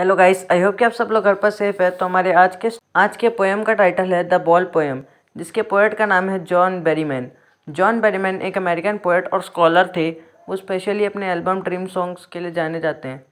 hello guys I hope कि आप सब लोग घर पर सेफ है तो हमारे आज के आज के पोएम का टाइटल है द बॉल पोएम जिसके पोएट का नाम है जॉन बेरीमैन जॉन बेरीमैन एक अमेरिकन पोएट और स्कॉलर थे वो स्पेशली अपने एल्बम ड्रीम सॉन्ग्स के लिए जाने जाते हैं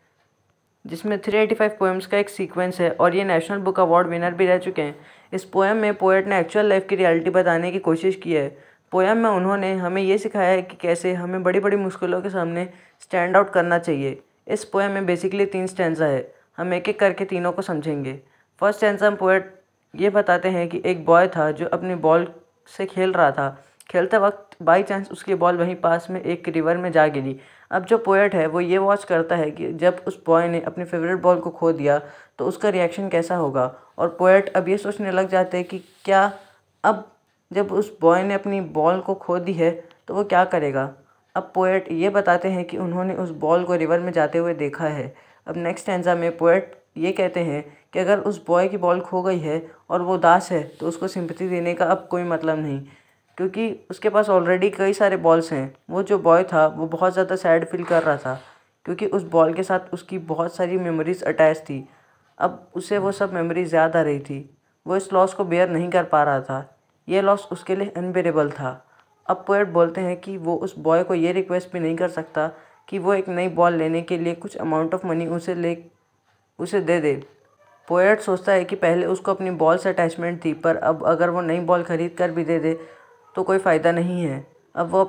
जिसमें 385 पोएम्स का एक सीक्वेंस है और ये नेशनल बुक अवार्ड विनर भी रह चुके हैं इस पोएम में पोएट ने एक्चुअल लाइफ की रियलिटी बताने की कोशिश की है पोएम में उन्होंने हमें ये सिखाया है कि कैसे हमें बड़ी बड़ी मुश्किलों के सामने स्टैंड आउट करना चाहिए इस पोएम में बेसिकली तीन स्टैंडा है हम एक एक करके तीनों को समझेंगे फर्स्ट हैंडसम पोएट ये बताते हैं कि एक बॉय था जो अपने बॉल से खेल रहा था खेलते वक्त बाई चांस उसकी बॉल वहीं पास में एक रिवर में जा गिरी अब जो पोएट है वो ये वॉच करता है कि जब उस बॉय ने अपने फेवरेट बॉल को खो दिया तो उसका रिएक्शन कैसा होगा और पोएट अब ये सोचने लग जाते हैं कि क्या अब जब उस बॉय ने अपनी बॉल को खो दी है तो वो क्या करेगा अब पोएट ये बताते हैं कि उन्होंने उस बॉल को रिवर में जाते हुए देखा है अब नेक्स्ट एंजा में पोएट ये कहते हैं कि अगर उस बॉय की बॉल खो गई है और वो दास है तो उसको सिंपति देने का अब कोई मतलब नहीं क्योंकि उसके पास ऑलरेडी कई सारे बॉल्स हैं वो जो बॉय था वो बहुत ज़्यादा सैड फील कर रहा था क्योंकि उस बॉल के साथ उसकी बहुत सारी मेमोरीज़ अटैच थी अब उसे वो सब मेमोरीज याद आ रही थी वो इस लॉस को बेयर नहीं कर पा रहा था ये लॉस उसके लिए अनबेरेबल था अब पोएट बोलते हैं कि वो उस बॉय को ये रिक्वेस्ट भी नहीं कर सकता कि वो एक नई बॉल लेने के लिए कुछ अमाउंट ऑफ मनी उसे ले उसे दे दे पोएट सोचता है कि पहले उसको अपनी बॉल से अटैचमेंट थी पर अब अगर वो नई बॉल खरीद कर भी दे दे तो कोई फ़ायदा नहीं है अब वो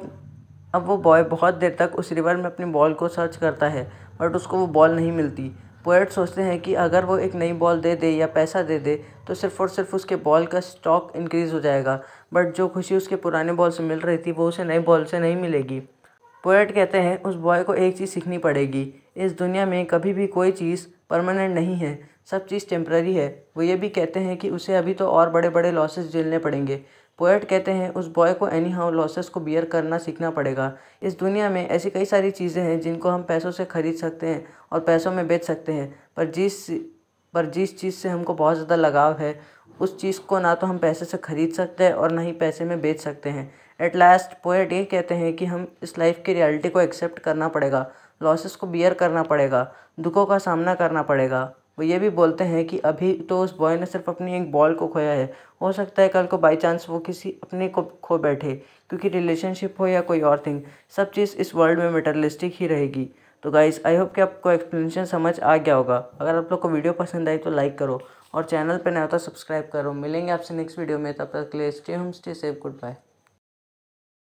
अब वो बॉय बहुत देर तक उस रिवर में अपनी बॉल को सर्च करता है बट उसको वो बॉल नहीं मिलती पोएट सोचते हैं कि अगर वो एक नई बॉल दे दे या पैसा दे दे तो सिर्फ और सिर्फ उसके बॉल का स्टॉक इंक्रीज़ हो जाएगा बट जो खुशी उसके पुराने बॉल से मिल रही थी वो उसे नई बॉल से नहीं मिलेगी पोएट कहते हैं उस बॉय को एक चीज़ सीखनी पड़ेगी इस दुनिया में कभी भी कोई चीज़ परमानेंट नहीं है सब चीज़ टेम्प्ररी है वो ये भी कहते हैं कि उसे अभी तो और बड़े बड़े लॉसेस झेलने पड़ेंगे पोएट कहते हैं उस बॉय को एनी हाउ लॉसेस को बियर करना सीखना पड़ेगा इस दुनिया में ऐसी कई सारी चीज़ें हैं जिनको हम पैसों से खरीद सकते हैं और पैसों में बेच सकते हैं पर जिस पर जिस चीज़ से हमको बहुत ज़्यादा लगाव है उस चीज़ को ना तो हम पैसे से खरीद सकते हैं और ना ही पैसे में बेच सकते हैं एट लास्ट पोएट ये कहते हैं कि हम इस लाइफ की रियलिटी को एक्सेप्ट करना पड़ेगा लॉसेस को बियर करना पड़ेगा दुखों का सामना करना पड़ेगा वो ये भी बोलते हैं कि अभी तो उस बॉय ने सिर्फ अपनी एक बॉल को खोया है हो सकता है कल को बाई चांस वो किसी अपने को खो बैठे क्योंकि रिलेशनशिप हो या कोई और थिंग सब चीज़ इस वर्ल्ड में मेटरलिस्टिक ही रहेगी तो गाइस आई होप कि आपको एक्सप्लेनेशन समझ आ गया होगा अगर आप लोग को वीडियो पसंद आई तो लाइक करो और चैनल पर नया होता तो सब्सक्राइब करो मिलेंगे आपसे नेक्स्ट वीडियो में तब तक के लिए stay home stay safe good bye